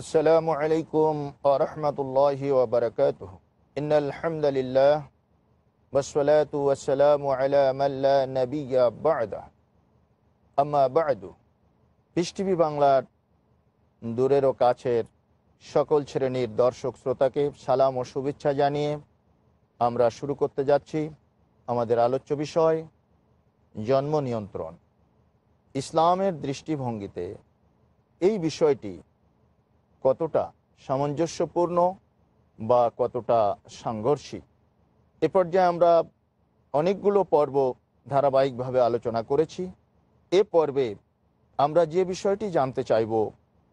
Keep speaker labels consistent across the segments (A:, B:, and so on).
A: আসসালামু আলাইকুম আরহামতুল্লাহি ওবরকাত ইন আলহামদুলিল্লাহ والصلاة والسلام على من لا نبي بعده أما بعد পৃষ্টিভি বাংলার দূরেরও কাছের সকল শ্রেণীর দর্শক শ্রোতাকে সালাম ও শুভেচ্ছা জানিয়ে আমরা শুরু করতে যাচ্ছি আমাদের আলোচ্য বিষয় জন্ম নিয়ন্ত্রণ ইসলামের দৃষ্টিভঙ্গিতে এই বিষয়টি কতটা সামঞ্জস্যপূর্ণ বা কতটা সাংঘর্ষিক এ পর্যায়ে আমরা অনেকগুলো পর্ব ধারাবাহিকভাবে আলোচনা করেছি এ পর্বে আমরা যে বিষয়টি জানতে চাইব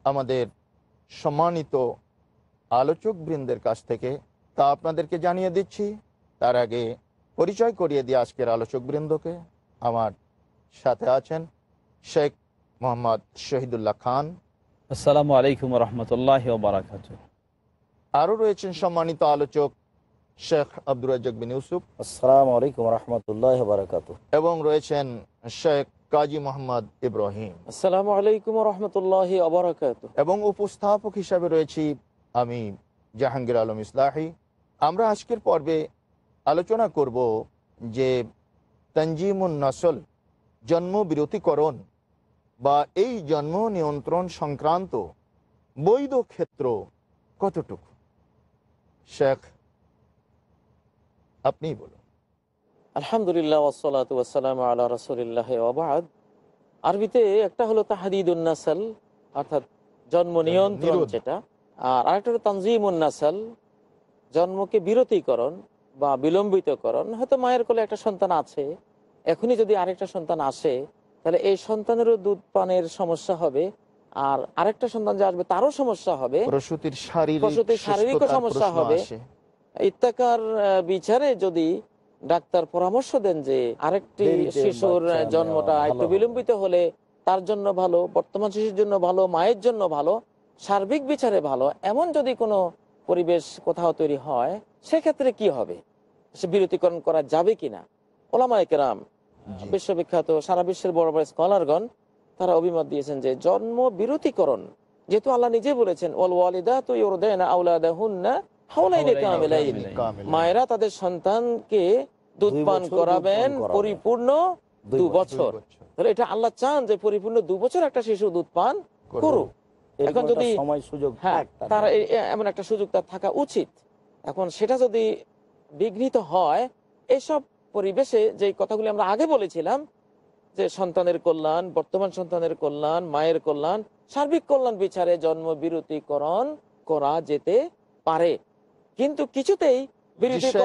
A: আমাদের সম্মানিত আলোচকবৃন্দের কাছ থেকে তা আপনাদেরকে জানিয়ে দিচ্ছি তার আগে পরিচয় করিয়ে দিয়ে আজকের আলোচকবৃন্দকে আমার সাথে আছেন শেখ মোহাম্মদ শহীদুল্লাহ খান আসসালামু আলাইকুম রহমতুল্লাহ বারাকাত আরও রয়েছেন সম্মানিত আলোচক শেখ আব্দুর বিন ইউসুফ আলাইকুম রহমতুল্লাহ বারাকাত এবং রয়েছেন শেখ কাজী মোহাম্মদ ইব্রাহিম আসসালামু আলাইকুম রহমতুল্লাহ আবরাকাত এবং উপস্থাপক হিসাবে রয়েছি আমি জাহাঙ্গীর আলম ইসলাহি আমরা আজকের পর্বে আলোচনা করব যে তঞ্জিমুন নসল জন্ম বা এই জন্ম নিয়ন্ত্রণ সংক্রান্ত বৈধ ক্ষেত্র কতটুকু শেখ আপনি বলুন আলহামদুলিল্লাহ
B: ওসলাতাম আল্লাহ রসুলিল্লাহ অবাদ আরবিতে একটা হলো অর্থাৎ জন্ম হ্যাঁ, নিয়ন্ত্রণ যেটা আর আরেকটা হলো তানজিমুন্নাসাল জন্মকে বিরতিকরণ বা বিলম্বিতকরণ হয়তো মায়ের কোলে একটা সন্তান আছে এখনই যদি আরেকটা সন্তান আসে তাহলে এই সন্তানেরও দুধ পানের সমস্যা হবে আর আরেকটা সন্তান যে আসবে তারও সমস্যা হবে
A: শারীরিক সমস্যা হবে
B: ইত্যাকার বিচারে যদি ডাক্তার পরামর্শ দেন যে আরেকটি শিশুর জন্মটা একটু বিলম্বিত হলে তার জন্য ভালো বর্তমান শিশুর জন্য ভালো মায়ের জন্য ভালো সার্বিক বিচারে ভালো এমন যদি কোনো পরিবেশ কোথাও তৈরি হয় সেক্ষেত্রে কি হবে সে বিরতিকরণ করা যাবে কিনা ওলামায় কেরাম বিশ্ববিখ্যাত সারা বিশ্বের বড় বড় স্কলারগণ তারা অভিমত দিয়েছেন যে জন্ম বিরতিকরণ যেহেতু আল্লাহ নিজে বলেছেন মায়েরা তাদের সন্তানকে দুধ পান করাবেন পরিপূর্ণ দু বছর তাহলে এটা আল্লাহ চান যে পরিপূর্ণ দু বছর একটা শিশু দুধ পান করুক এখন যদি হ্যাঁ, তার এমন একটা সুযোগ তার থাকা উচিত এখন সেটা যদি বিঘ্নিত হয় এসব পরিবেশে যে কথাগুলি আমরা আগে বলেছিলাম যে সন্তানের কল্যাণ বর্তমান সন্তানের কল্যাণ মায়ের কল্যাণ সার্বিক কল্যাণ বিচারে জন্ম বিরতিকরণ করা যেতে পারে কিন্তু কিছুতেই হ্যাঁ, সেটা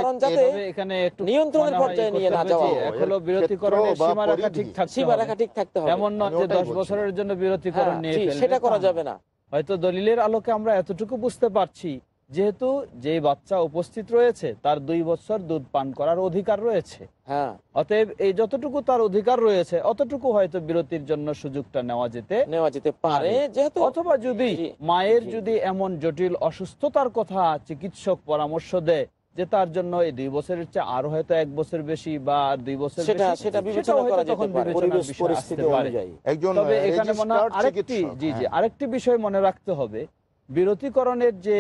C: করা যাবে না হয়তো দলিলের আলোকে আমরা এতটুকু বুঝতে পারছি যেহেতু যে বাচ্চা উপস্থিত রয়েছে তার দুই বছর দুধ পান করার অধিকার রয়েছে হ্যাঁ। অতএব এই যতটুকু তার অধিকার রয়েছে অতটুকু হয়তো বিরতির জন্য সুযোগটা নেওয়া যেতে নেওয়া যেতে পারে যেহেতু অথবা যদি মায়ের যদি এমন জটিল অসুস্থতার কথা চিকিৎসক পরামর্শ দেয় যে তার জন্য এই দুই বছরের চেয়ে আরো হয়তো এক বছর বেশি বা দুই বছর হ্যাঁ। আরেকটি বিষয় মনে রাখতে হবে বিরতিকরণের যে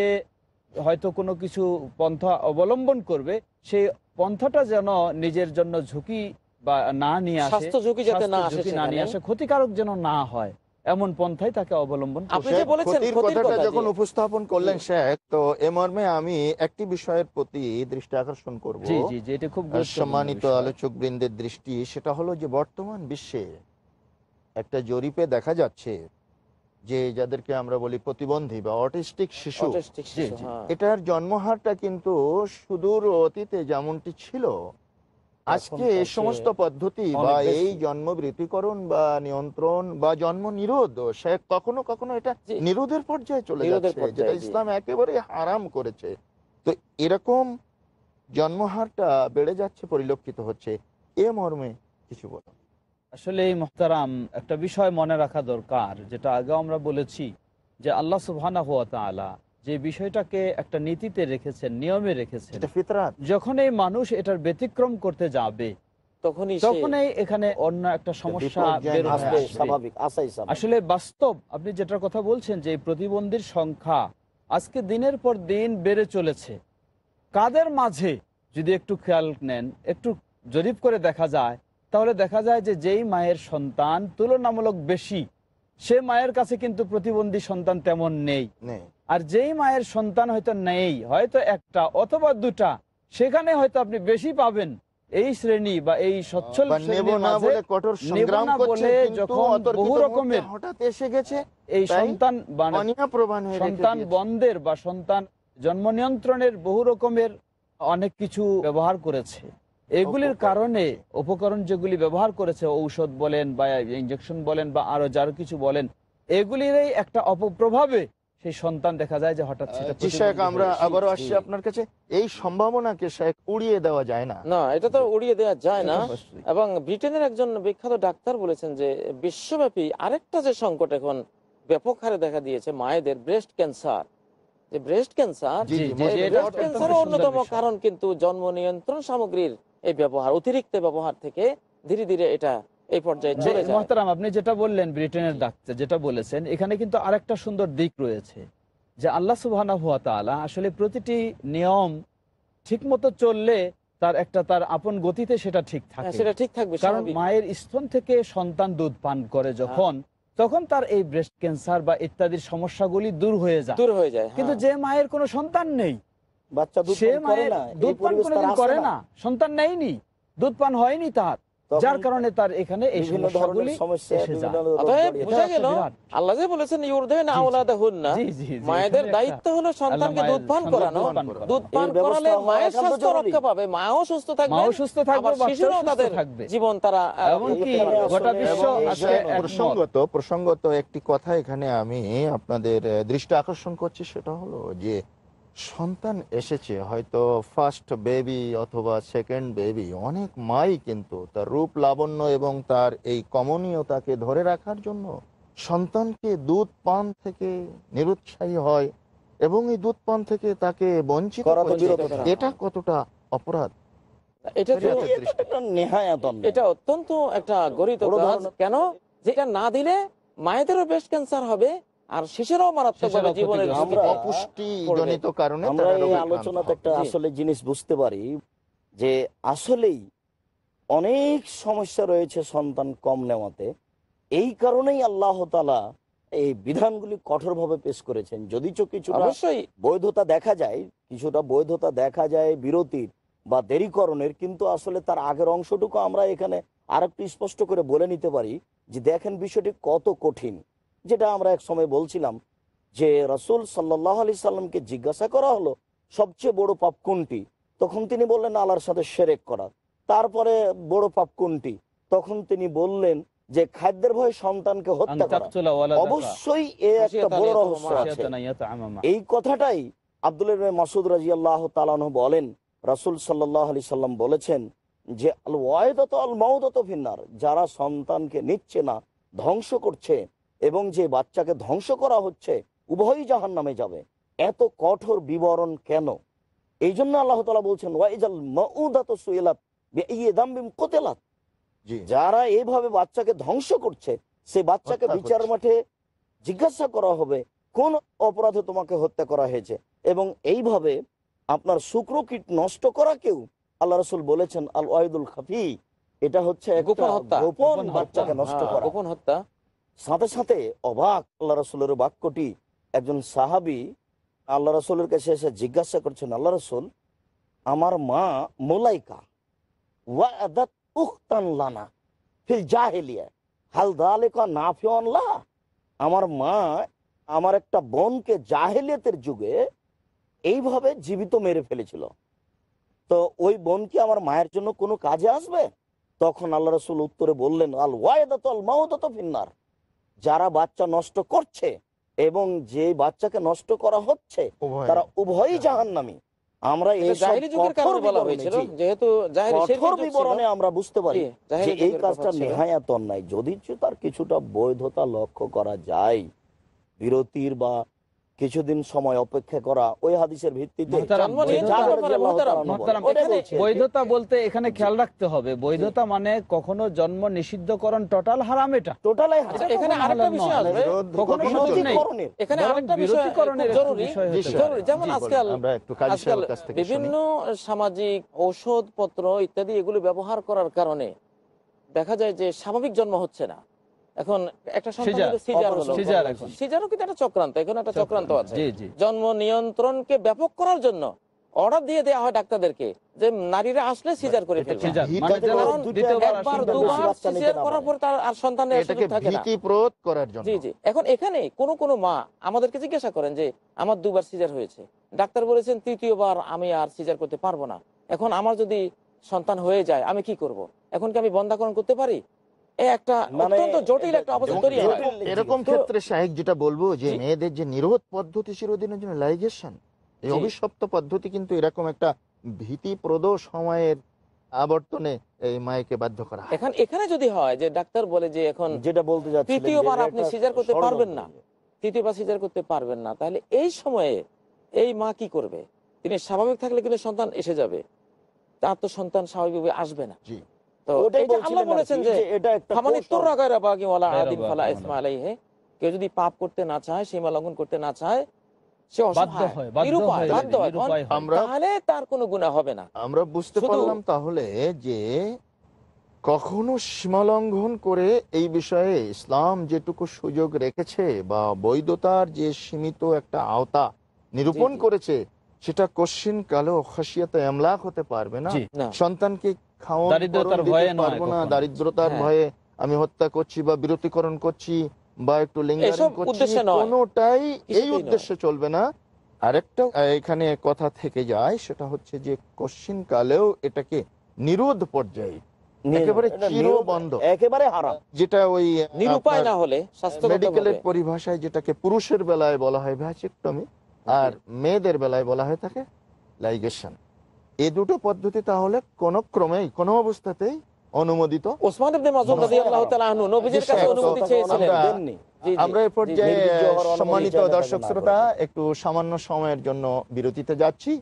C: হয়তো কোনো কিছু পন্থা অবলম্বন করবে সেই পন্থাটা যেন নিজের জন্য ঝুঁকি বা না নিয়ে আসে ঝুঁকি যাতে না আসে না নিয়ে আসে ক্ষতিকারক যেন না হয় এমন পন্থাই তাকে অবলম্বন কথাটা যখন
A: উপস্থাপন করলেন শেখ তো এ মর্মে আমি একটি বিষয়ের প্রতি দৃষ্টি আকর্ষণ করব খুব সম্মানিত আলোচক বৃন্দের দৃষ্টি সেটা হলো যে বর্তমান বিশ্বে একটা জরিপে দেখা যাচ্ছে যে যাদেরকে আমরা বলি প্রতিবন্ধী বা অটিস্টিক শিশু হ্যাঁ। এটার জন্মহারটা কিন্তু সুদূর অতীতে যেমনটি ছিল আজকে এই সমস্ত পদ্ধতি বা এই জন্ম বৃত্তিকরণ বা নিয়ন্ত্রণ বা জন্ম নিরোধ সে কখনো কখনো এটা নিরোধের পর্যায়ে চলে যাচ্ছে যেটা ইসলাম একেবারে আরাম করেছে তো এরকম জন্মহারটা বেড়ে যাচ্ছে পরিলক্ষিত হচ্ছে এ মর্মে কিছু বলো
C: আসলে এই মোহতারাম একটা বিষয় মনে রাখা দরকার যেটা আগে আমরা বলেছি যে আল্লাহ সুহানা হুয়া তালা যে বিষয়টাকে একটা নীতিতে রেখেছেন নিয়মে রেখেছেন যখন এই মানুষ এটার ব্যতিক্রম করতে যাবে কাদের মাঝে যদি একটু খেয়াল নেন একটু জরিপ করে দেখা যায় তাহলে দেখা যায় যে যেই মায়ের সন্তান তুলনামূলক বেশি সে মায়ের কাছে কিন্তু প্রতিবন্ধী সন্তান তেমন নেই আর যেই মায়ের সন্তান হয়তো নেই হয়তো একটা অথবা দুটা সেখানে হয়তো আপনি বেশি পাবেন এই শ্রেণী বা এই সচ্ছল বন্ধের বা সন্তান জন্ম নিয়ন্ত্রণের বহু রকমের অনেক কিছু ব্যবহার করেছে এগুলির কারণে উপকরণ যেগুলি ব্যবহার করেছে ঔষধ বলেন বা ইঞ্জেকশন বলেন বা আরো যার কিছু বলেন এগুলির একটা অপপ্রভাবে সেই সন্তান দেখা যায় যে হঠাৎ আমরা আবারও আসছি
A: আপনার কাছে এই সম্ভাবনাকে শেখ উড়িয়ে দেওয়া যায় না না এটা তো উড়িয়ে দেওয়া যায় না
B: এবং ব্রিটেনের একজন বিখ্যাত ডাক্তার বলেছেন যে বিশ্বব্যাপী আরেকটা যে সংকট এখন ব্যাপক হারে দেখা দিয়েছে মায়েদের breast cancer breast cancer breast cancer অন্যতম কারণ কিন্তু জন্ম নিয়ন্ত্রণ সামগ্রীর এই ব্যবহার অতিরিক্ত ব্যবহার থেকে ধীরে ধীরে এটা এই পর্যায়ে
C: আপনি যেটা বললেন ব্রিটেনের ডাক্তার যেটা বলেছেন এখানে কিন্তু আরেকটা সুন্দর দিক রয়েছে যে আল্লাহ সুবাহ আসলে প্রতিটি নিয়ম চললে তার একটা তার আপন গতিতে সেটা ঠিক হ্যাঁ, থাকে সেটা ঠিক থাকবে কারণ মায়ের স্তন থেকে সন্তান দুধ পান করে যখন হ্যাঁ। তখন তার এই ব্রেস্ট ক্যান্সার বা ইত্যাদির সমস্যাগুলি দূর হয়ে যায় দূর হয়ে যায় কিন্তু হ্যাঁ। যে মায়ের কোনো সন্তান নেই সন্তান নেয়নি দুধ পান হয়নি তার যার কারণে তার এখানে
B: আল্লাহ বলেছেন মায়েদের দায়িত্ব হলো সন্তানকে দুধ পান করানো দুধ পান করালে মায়ের স্বাস্থ্য রক্ষা পাবে মাও সুস্থ থাকবে সুস্থ থাকবে জীবন তারা এমনকি গোটা বিশ্ব প্রসঙ্গত
A: প্রসঙ্গত একটি কথা এখানে আমি আপনাদের দৃষ্টি আকর্ষণ করছি সেটা হলো যে সন্তান এসেছে হয়তো ফার্স্ট বেবি অথবা সেকেন্ড বেবি অনেক মাই কিন্তু তার রূপ লাবণ্য এবং তার এই কমনীয়তাকে ধরে রাখার জন্য সন্তানকে দুধ পান থেকে নিরুৎসাহী হয় এবং এই দুধ পান থেকে তাকে বঞ্চিত এটা কতটা অপরাধ
B: এটা অত্যন্ত একটা গরিত কেন যেটা না দিলে মায়েদেরও ব্রেস্ট ক্যান্সার হবে আর শেষেরাও মারাত্মকভাবে
A: কারণে আমরা এই
B: আলোচনাতে একটা আসলে
D: জিনিস বুঝতে পারি যে আসলেই অনেক সমস্যা রয়েছে সন্তান কম নেওয়াতে এই কারণেই আল্লাহ তালা এই বিধানগুলি কঠোরভাবে পেশ করেছেন যদি কিছু অবশ্যই বৈধতা দেখা যায় কিছুটা বৈধতা দেখা যায় বিরতির বা দেরিকরণের কিন্তু আসলে তার আগের অংশটুকু আমরা এখানে আর স্পষ্ট করে বলে নিতে পারি যে দেখেন বিষয়টি কত কঠিন যেটা আমরা এক সময় বলছিলাম যে রসুল সাল্লাহ আলি সাল্লামকে জিজ্ঞাসা করা হলো সবচেয়ে বড় পাপ কোনটি তখন তিনি বললেন আল্লাহর সাথে সেরেক করা তারপরে বড় পাপ কোনটি তখন তিনি বললেন যে খাদ্যের ভয়ে সন্তানকে হত্যা করা অবশ্যই এ একটা বড় রহস্য আছে এই কথাটাই আব্দুল মাসুদ রাজি আল্লাহ তালানহ বলেন রাসুল সাল্লাহ আলি সাল্লাম বলেছেন যে আল ওয়ায়দত আল মাউদত ভিন্নার যারা সন্তানকে নিচ্ছে না ধ্বংস করছে এবং যে বাচ্চাকে ধ্বংস করা হচ্ছে উভয়ই জাহান নামে যাবে এত কঠোর বিবরণ কেন এই জন্য আল্লাহ তালা বলছেন যারা এইভাবে বাচ্চাকে ধ্বংস করছে সে বাচ্চাকে বিচার মাঠে জিজ্ঞাসা করা হবে কোন অপরাধে তোমাকে হত্যা করা হয়েছে এবং এইভাবে আপনার শুক্র কীট নষ্ট করা কেউ আল্লাহ রসুল বলেছেন আল ওয়াইদুল খাফি এটা হচ্ছে গোপন হত্যা গোপন বাচ্চাকে নষ্ট হ্যাঁ, করা গোপন হত্যা সাথে সাথে অবাক আল্লাহ রসুলের বাক্যটি একজন সাহাবি আল্লাহ রসুলের কাছে এসে জিজ্ঞাসা করছেন আল্লাহ রসুল আমার মা মোলাইকা ওয়াদাত উখতান লানা জাহেলিয়া হালদা আলেকা না ফিওয়ানলা আমার মা আমার একটা বোনকে জাহেলিয়াতের যুগে এইভাবে জীবিত মেরে ফেলেছিল তো ওই বোন কি আমার মায়ের জন্য কোনো কাজে আসবে তখন আল্লাহ রসুল উত্তরে বললেন আল ওয়াদাত আল মাউদাত ফিন্নার যারা বাচ্চা নষ্ট করছে এবং যে বাচ্চাকে নষ্ট করা হচ্ছে তারা উভয়ই জাহান নামি আমরা এই বলা আমরা বুঝতে পারি এই কাজটা নেহায়াত অন্যায় যদি তার কিছুটা বৈধতা লক্ষ্য করা যায় বিরতির বা কিছুদিন সময় অপেক্ষা করা ওই হাদিসের ভিত্তিতে মানে মানে
C: বৈধতা বলতে এখানে খেয়াল রাখতে হবে বৈধতা মানে কখনো জন্ম নিষিদ্ধকরণ টোটাল হারাম এটা টোটাল আচ্ছা, এখানে মানে
B: বিভিন্ন সামাজিক ঔষধ পত্র ইত্যাদি এগুলো ব্যবহার করার কারণে দেখা যায় যে স্বাভাবিক জন্ম হচ্ছে না জন্ম নিয়ন্ত্রণকে ব্যাপক করার জন্য অর্ডার দিয়ে দেওয়া হয় ডাক্তারদেরকে যে নারীরা আসলে সিজার করে মানে এখন এখানে কোন কোন মা আমাদেরকে জিজ্ঞাসা করেন যে আমার দুবার সিজার হয়েছে ডাক্তার বলেছেন তৃতীয়বার আমি আর সিজার করতে পারবো না এখন আমার যদি সন্তান হয়ে যায় আমি কি করব। এখন কি আমি বন্ধাকরণ করতে পারি মানে এখানে যদি
A: হয় যে ডাক্তার বলে যে এখন যেটা
B: বলতে যাচ্ছি তৃতীয়বার আপনি সিজার করতে পারবেন না তৃতীয়বার সিজার করতে পারবেন না তাহলে এই সময়ে এই মা কি করবে তিনি স্বাভাবিক থাকলে কিন্তু সন্তান এসে যাবে তার তো সন্তান স্বাভাবিকভাবে আসবে না আমরা বুঝতে পারলাম
A: তাহলে যে কখনো সীমালঙ্ঘন করে এই বিষয়ে ইসলাম যেটুকু সুযোগ রেখেছে বা বৈধতার যে সীমিত একটা আওতা নিরূপণ করেছে সেটা কশিন কালো খাসিয়াতে আমলাক হতে পারবে না সন্তানকে দারিদ্রতার হ্যাঁ। ভয়ে আমি হত্যা করছি বা বিরতিকরণ করছি বা একটু কোনোটাই এই উদ্দেশ্যে চলবে না আরেকটা এখানে কথা থেকে যায় সেটা হচ্ছে যে কশ্চিন কালেও এটাকে নিরোধ পর্যায়ে যেটা ওই না হলে মেডিকেলের পরিভাষায় যেটাকে পুরুষের বেলায় বলা হয় আর মেয়েদের বেলায় বলা হয় থাকে লাইগেশন এ দুটো পদ্ধতি তাহলে কোন ক্রমেই কোনো অবস্থাতেই অনুমোদিত আমরা পর্যায়ে সম্মানিত দর্শক শ্রোতা একটু সামান্য সময়ের জন্য বিরতিতে যাচ্ছি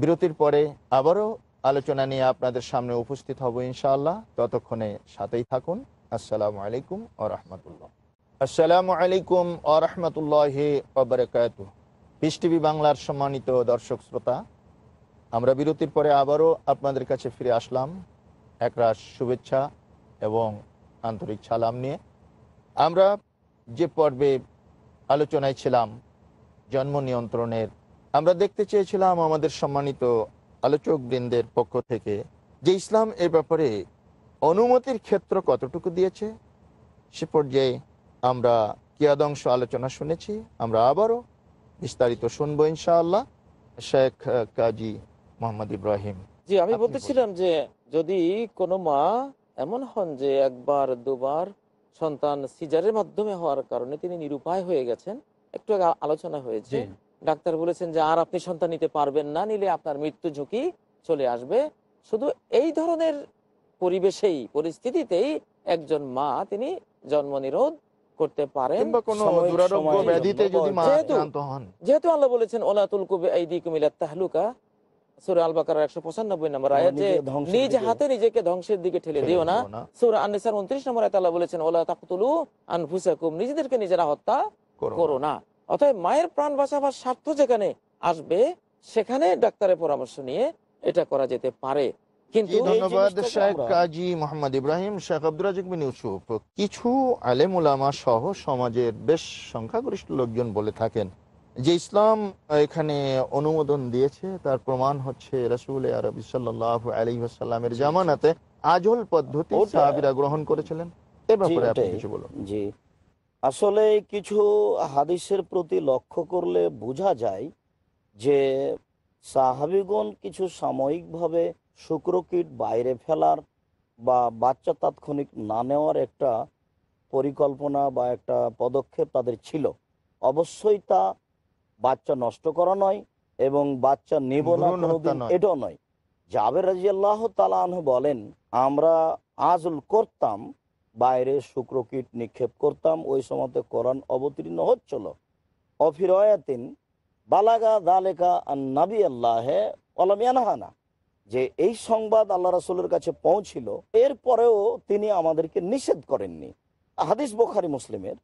A: বিরতির পরে আবারও আলোচনা নিয়ে আপনাদের সামনে উপস্থিত হব ইনশাল্লাহ ততক্ষণে সাথেই থাকুন আসসালাম আলাইকুম ওয়া রাহমাতুল্লাহ আসসালাম আলাইকুম ওয়া রাহমাতুল্লাহি টিভি বাংলার সম্মানিত দর্শক শ্রোতা আমরা বিরতির পরে আবারও আপনাদের কাছে ফিরে আসলাম একরাশ শুভেচ্ছা এবং আন্তরিক ছালাম নিয়ে আমরা যে পর্বে আলোচনায় ছিলাম জন্ম নিয়ন্ত্রণের আমরা দেখতে চেয়েছিলাম আমাদের সম্মানিত আলোচক বৃন্দের পক্ষ থেকে যে ইসলাম এ ব্যাপারে অনুমতির ক্ষেত্র কতটুকু দিয়েছে সে পর্যায়ে আমরা কিয়াদংশ আলোচনা শুনেছি আমরা আবারও বিস্তারিত শুনবো ইনশাআল্লাহ শেখ কাজী মোহাম্মদ ইব্রাহিম
B: জি আমি বলতেছিলাম যে যদি কোনো মা এমন হন যে একবার দুবার সন্তান সিজারের মাধ্যমে হওয়ার কারণে তিনি নিরুপায় হয়ে গেছেন একটু আলোচনা হয়েছে ডাক্তার বলেছেন যে আর আপনি সন্তান নিতে পারবেন না নিলে আপনার মৃত্যু ঝুঁকি চলে আসবে শুধু এই ধরনের পরিবেশেই পরিস্থিতিতেই একজন মা তিনি জন্ম নিরোধ করতে পারেন যেহেতু আল্লাহ বলেছেন ওলা তুলকুবে এই দিকুমিলা তাহলুকা মায়ের প্রাণ বাঁচাবার স্বার্থ যেখানে আসবে সেখানে ডাক্তারের পরামর্শ নিয়ে এটা করা যেতে পারে কিন্তু ধন্যবাদ
A: কাজী মোহাম্মদ ইব্রাহিম শেখ আব্দুল কিছু আলেমুলামা সহ সমাজের বেশ সংখ্যাগরিষ্ঠ লোকজন বলে থাকেন যে ইসলাম এখানে অনুমোদন দিয়েছে তার প্রমাণ হচ্ছে রসুল আরবি সাল্লাহ আসাল্লামের জামানাতে আজল পদ্ধতি সাহাবিরা গ্রহণ করেছিলেন এ ব্যাপারে আপনি কিছু বলুন জি
D: আসলে কিছু হাদিসের প্রতি লক্ষ্য করলে বোঝা যায় যে সাহাবিগণ কিছু সাময়িকভাবে শুক্রকীট বাইরে ফেলার বা বাচ্চা তাৎক্ষণিক না নেওয়ার একটা পরিকল্পনা বা একটা পদক্ষেপ তাদের ছিল অবশ্যই তা বাচ্চা নষ্ট করা নয় এবং বাচ্চা নেব না কোনোদিন এটাও নয় জাবের রাজি আল্লাহ তালাহ বলেন আমরা আজল করতাম বাইরে শুক্রকীট নিক্ষেপ করতাম ওই সময়তে কোরআন অবতীর্ণ হচ্ছিল অফিরয়াতিন বালাগা দালেকা নাবি আল্লাহে অলামিয়ানহানা যে এই সংবাদ আল্লাহ রাসুলের কাছে পৌঁছিল এরপরেও তিনি আমাদেরকে নিষেধ করেননি হাদিস বোখারি মুসলিমের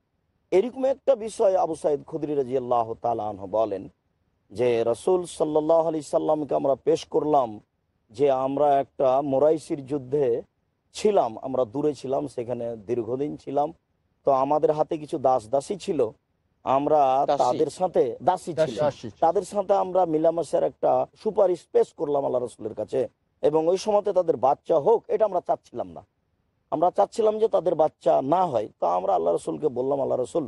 D: এরকম একটা বিষয় আবু সাইদ খুদরি রাজিয়াল্লাহ আল্লাহ তালাহ বলেন যে রসুল সাল্লাহ আলি সাল্লামকে আমরা পেশ করলাম যে আমরা একটা মোরাইসির যুদ্ধে ছিলাম আমরা দূরে ছিলাম সেখানে দীর্ঘদিন ছিলাম তো আমাদের হাতে কিছু দাস দাসী ছিল আমরা তাদের সাথে দাসী ছিল তাদের সাথে আমরা মিলামাসের একটা সুপারিশ পেশ করলাম আল্লাহ রসুলের কাছে এবং ওই সময় তাদের বাচ্চা হোক এটা আমরা চাচ্ছিলাম না আমরা চাচ্ছিলাম যে তাদের বাচ্চা না হয় তো আমরা আল্লাহ রসুলকে বললাম আল্লাহ রসুল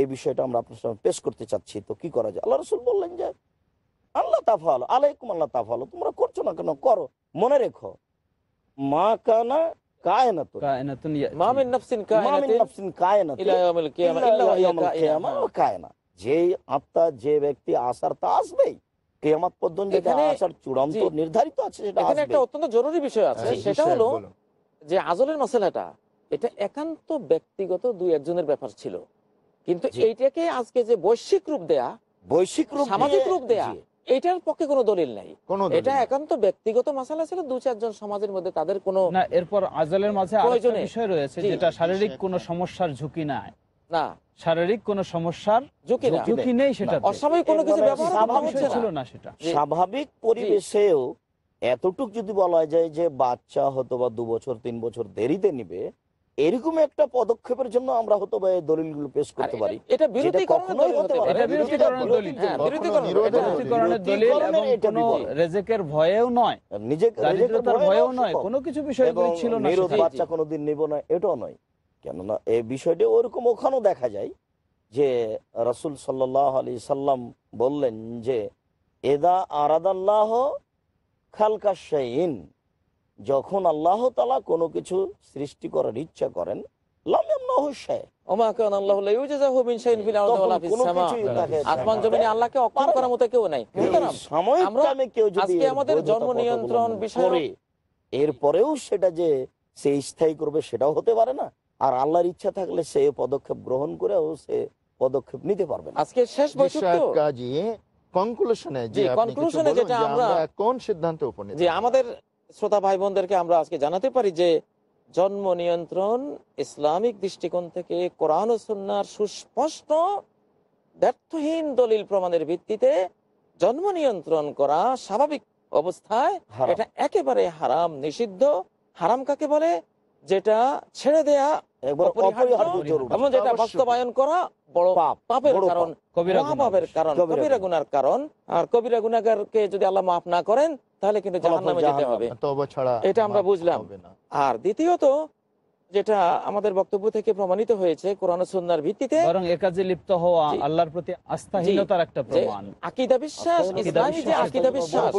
D: এই বিষয়টা আমরা আপনার সামনে পেশ করতে চাচ্ছি তো কি করা যায় আল্লাহ রসুল বললেন যে আল্লাহ তা ভালো আলাইকুম আল্লাহ তা ভালো তোমরা করছো না কেন করো মনে রেখো মা কানা নির্ধারিত আছে সেটা
B: হ্যাঁ, হলো যে আজলের মশলাটা এটা একান্ত ব্যক্তিগত দুই একজনের ব্যাপার ছিল কিন্তু এইটাকে আজকে যে বৈশ্বিক রূপ দেয়া
D: বৈশ্বিক রূপ সামাজিক রূপ দেয়া
B: এটার পক্ষে কোনো দলিল নাই এটা একান্ত ব্যক্তিগত মাসালা ছিল দু চারজন সমাজের মধ্যে তাদের কোনো না
C: এরপর আজলের মাঝে আরেকটা বিষয় রয়েছে যেটা শারীরিক কোনো সমস্যার ঝুঁকি নাই না শারীরিক কোনো সমস্যার
B: ঝুঁকি নেই সেটা অস্বাভাবিক
D: কোনো কিছু ব্যবহার ছিল না সেটা স্বাভাবিক পরিবেশেও এতটুক যদি বলা যায় যে বাচ্চা হতো বা দু বছর তিন বছর দেরিতে নিবে এরকম একটা পদক্ষেপের জন্য আমরা হতো বা এই গুলো পেশ করতে পারি কিছু বিষয় বাচ্চা কোনোদিন নিব না এটাও নয় কেননা এই বিষয়টি ওরকম ওখানেও দেখা যায় যে রাসূল সাল্লাল্লাহু আলি সাল্লাম বললেন যে এদা আরাদাল্লাহ খালকা শাইন যখন আল্লাহ তালা কোনো কিছু সৃষ্টি করার ইচ্ছা করেন এরপরেও সেটা যে সে স্থায়ী করবে সেটাও হতে পারে না আর আল্লাহর ইচ্ছা থাকলে সে পদক্ষেপ গ্রহণ করেও সে পদক্ষেপ নিতে পারবে আজকে শেষ বৈঠক
A: আমাদের
B: শ্রোতা ভাই বোনদেরকে আমরা আজকে জানাতে পারি যে জন্ম নিয়ন্ত্রণ ইসলামিক দৃষ্টিকোণ থেকে কোরআন সুস্পষ্ট ব্যর্থহীন দলিল প্রমাণের ভিত্তিতে জন্ম নিয়ন্ত্রণ করা স্বাভাবিক অবস্থায় এটা একেবারে হারাম নিষিদ্ধ হারাম কাকে বলে যেটা ছেড়ে দেয়া আর দ্বিতীয়ত যেটা আমাদের বক্তব্য থেকে প্রমাণিত হয়েছে কোরআন সন্ন্যার ভিত্তিতে কাজে লিপ্ত হওয়া আল্লাহর প্রতি আস্থাহীনতার একটা আকিদা বিশ্বাস আকিদা বিশ্বাস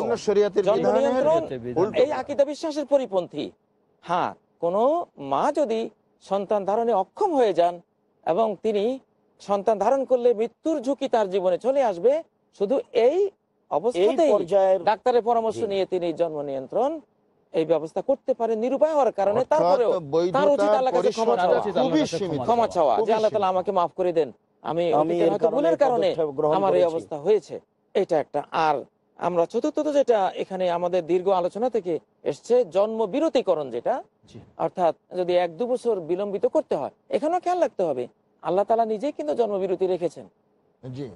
B: এই আকিদা বিশ্বাসের পরিপন্থী হ্যাঁ কোন মা যদি সন্তান ধারণে অক্ষম হয়ে যান এবং তিনি সন্তান ধারণ করলে মৃত্যুর ঝুঁকি তার জীবনে চলে আসবে শুধু এই ডাক্তারের পরামর্শ নিয়ে তিনি জন্ম নিয়ন্ত্রণ এই ব্যবস্থা করতে পারে নিরুপায় হওয়ার কারণে ক্ষমা চাওয়া যে আল্লাহ তালা আমাকে মাফ করে দেন আমি ভুলের কারণে আমার এই অবস্থা হয়েছে এটা একটা আর আমরা চতুর্থত যেটা এখানে আমাদের দীর্ঘ আলোচনা থেকে এসছে জন্ম বিরতিকরণ যেটা অর্থাৎ যদি এক দু বছর বিলম্বিত করতে হয় এখানেও খেয়াল রাখতে হবে আল্লাহ তালা নিজেই কিন্তু জন্মবিরতি রেখেছেন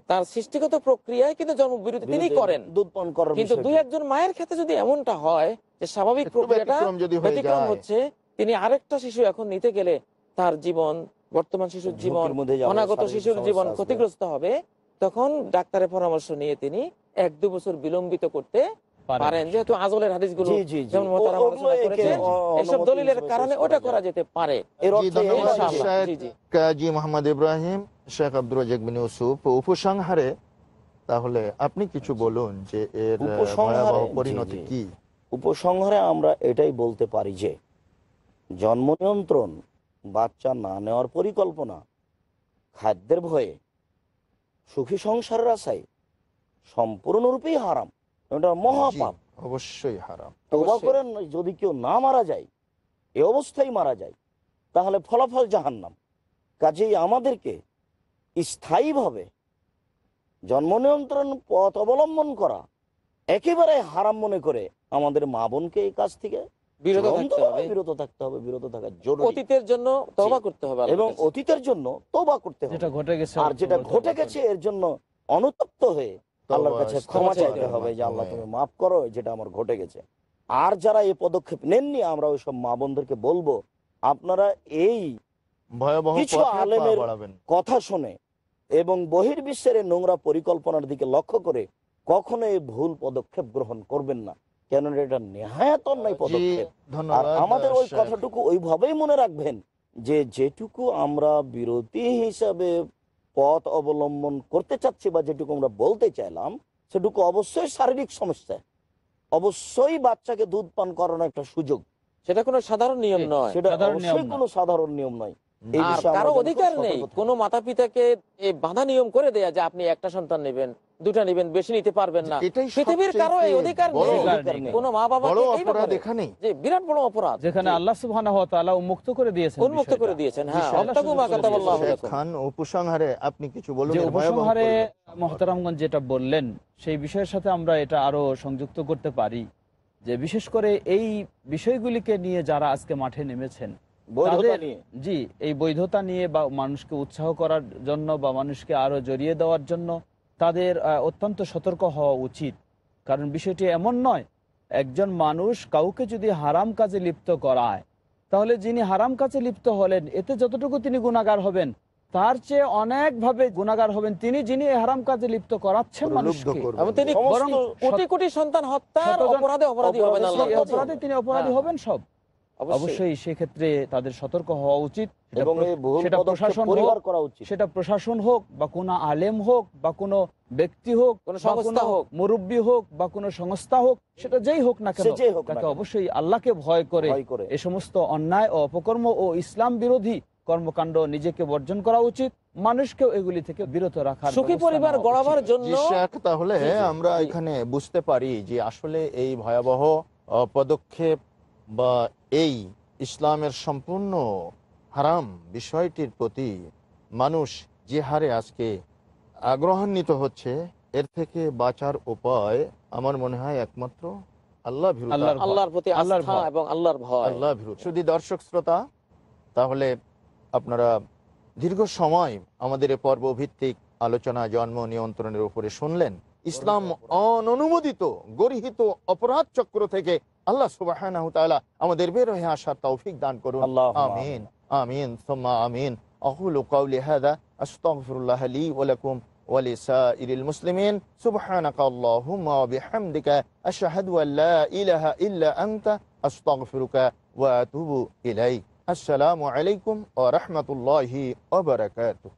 B: তার সৃষ্টিগত প্রক্রিয়ায় কিন্তু জন্মবিরতি তিনি করেন
D: কিন্তু দুই একজন
B: মায়ের ক্ষেত্রে যদি এমনটা হয় যে স্বাভাবিক প্রক্রিয়াটা ব্যতিক্রম হচ্ছে তিনি আরেকটা শিশু এখন নিতে গেলে তার জীবন বর্তমান শিশুর জীবন অনাগত শিশুর জীবন ক্ষতিগ্রস্ত হবে তখন ডাক্তারের পরামর্শ নিয়ে তিনি এক দু বছর বিলম্বিত করতে পারেন যেহেতু আজলের হাদিস গুলো এসব দলিলের কারণে ওটা করা যেতে পারে
A: ইব্রাহিম শেখ আব্দুল রাজাক বিন ইউসুফ উপসংহারে তাহলে আপনি কিছু বলুন যে এর ভয়াবহ পরিণতি কি
D: উপসংহারে আমরা এটাই বলতে পারি যে জন্ম নিয়ন্ত্রণ বাচ্চা না নেওয়ার পরিকল্পনা খাদ্যের ভয়ে সুখী সংসারের আশায় সম্পূর্ণরূপেই হারাম মহাপাপ অবশ্যই হারাম করেন যদি কেউ না মারা যায় এ অবস্থায় মারা যায় তাহলে ফলাফল জাহান নাম কাজেই আমাদেরকে স্থায়ীভাবে জন্ম নিয়ন্ত্রণ পথ অবলম্বন করা একেবারে হারাম মনে করে আমাদের মা বোনকে এই কাজ থেকে বিরত থাকতে হবে বিরত থাকার জন্য অনুতপ্ত হয়ে আল্লাহর কাছে ক্ষমা চাইতে হবে যে আল্লাহ হ্যাঁ। তুমি মাফ করো যেটা আমার ঘটে গেছে আর যারা এই পদক্ষেপ নেননি আমরা ওইসব মা বলবো আপনারা এই কিছু আলেমের কথা শুনে এবং বহির্বিশ্বের নোংরা পরিকল্পনার দিকে লক্ষ্য করে কখনো এই ভুল পদক্ষেপ গ্রহণ করবেন না কেননা এটা নেহায়ত অন্যায় পদক্ষেপ আর আমাদের ওই কথাটুকু ওইভাবেই মনে রাখবেন যে যেটুকু আমরা বিরতি হিসাবে পথ অবলম্বন করতে চাচ্ছি বা যেটুকু আমরা বলতে চাইলাম সেটুকু অবশ্যই শারীরিক সমস্যা অবশ্যই বাচ্চাকে দুধ পান করানোর একটা সুযোগ সেটা কোনো সাধারণ নিয়ম হ্যাঁ, নয় সেটা অবশ্যই কোনো সাধারণ নিয়ম নয় কারো অধিকার নেই
B: কোনো মাতা পিতাকে বাধা নিয়ম করে দেয়া যে আপনি একটা সন্তান নেবেন দুটা নেবেন বেশি নিতে পারবেন না পৃথিবীর কারো এই অধিকার মা বাবা যে বিরাট বড় অপরাধ
C: যেখানে আল্লাহ উন্মুক্ত করে দিয়েছেন উন্মুক্ত
A: করে দিয়েছেন হ্যাঁ উপসংহারে আপনি কিছু উপসংহারে
C: যেটা বললেন সেই বিষয়ের সাথে আমরা এটা আরো সংযুক্ত করতে পারি যে বিশেষ করে এই বিষয়গুলিকে নিয়ে যারা আজকে মাঠে নেমেছেন জি এই বৈধতা নিয়ে বা মানুষকে উৎসাহ করার জন্য বা মানুষকে আরো জড়িয়ে দেওয়ার জন্য তাদের অত্যন্ত সতর্ক হওয়া উচিত কারণ বিষয়টি এমন নয় একজন মানুষ কাউকে যদি হারাম কাজে লিপ্ত করায় তাহলে যিনি হারাম কাজে লিপ্ত হলেন এতে যতটুকু তিনি গুণাগার হবেন তার চেয়ে অনেকভাবে গুণাগার হবেন তিনি যিনি হারাম কাজে লিপ্ত করাচ্ছেন তিনি অপরাধী হ্যাঁ। হবেন সব অবশ্যই সেক্ষেত্রে তাদের সতর্ক হওয়া উচিত সেটা প্রশাসন করা উচিত সেটা প্রশাসন হোক বা কোনো আলেম হোক বা কোনো ব্যক্তি হোক সংস্থা হোক মুরব্বী হোক বা কোনো সংস্থা হোক সেটা যেই হোক না কেন তাকে অবশ্যই আল্লাহকে ভয় করে এ সমস্ত অন্যায় ও অপকর্ম ও ইসলাম বিরোধী কর্মকাণ্ড নিজেকে বর্জন করা উচিত মানুষকেও এগুলি থেকে বিরত রাখা সুখী পরিবার গড়াবার জন্য তাহলে আমরা
A: এখানে বুঝতে পারি যে আসলে এই ভয়াবহ পদক্ষেপ বা এই ইসলামের সম্পূর্ণ হারাম বিষয়টির প্রতি মানুষ যে হারে আজকে আগ্রহান্বিত হচ্ছে এর থেকে বাঁচার উপায় আমার মনে হয় একমাত্র আল্লাহ আল্লাহর প্রতি আল্লাহ এবং আল্লাহর ভয় আল্লাহ শুধু দর্শক শ্রোতা তাহলে আপনারা দীর্ঘ সময় আমাদের এ পর্বভিত্তিক আলোচনা জন্ম নিয়ন্ত্রণের উপরে শুনলেন ইসলাম অননুমোদিত গরিহিত অপরাধ চক্র থেকে আল্লাহ সুবাহ আমাদের বের হয়ে আসার তৌফিক দান করুন আমিন আমিন আমিন أقول قولي هذا أستغفر الله لي ولكم ولسائر المسلمين سبحانك اللهم وبحمدك أشهد أن لا إله إلا أنت أستغفرك وأتوب إليك السلام عليكم ورحمة الله وبركاته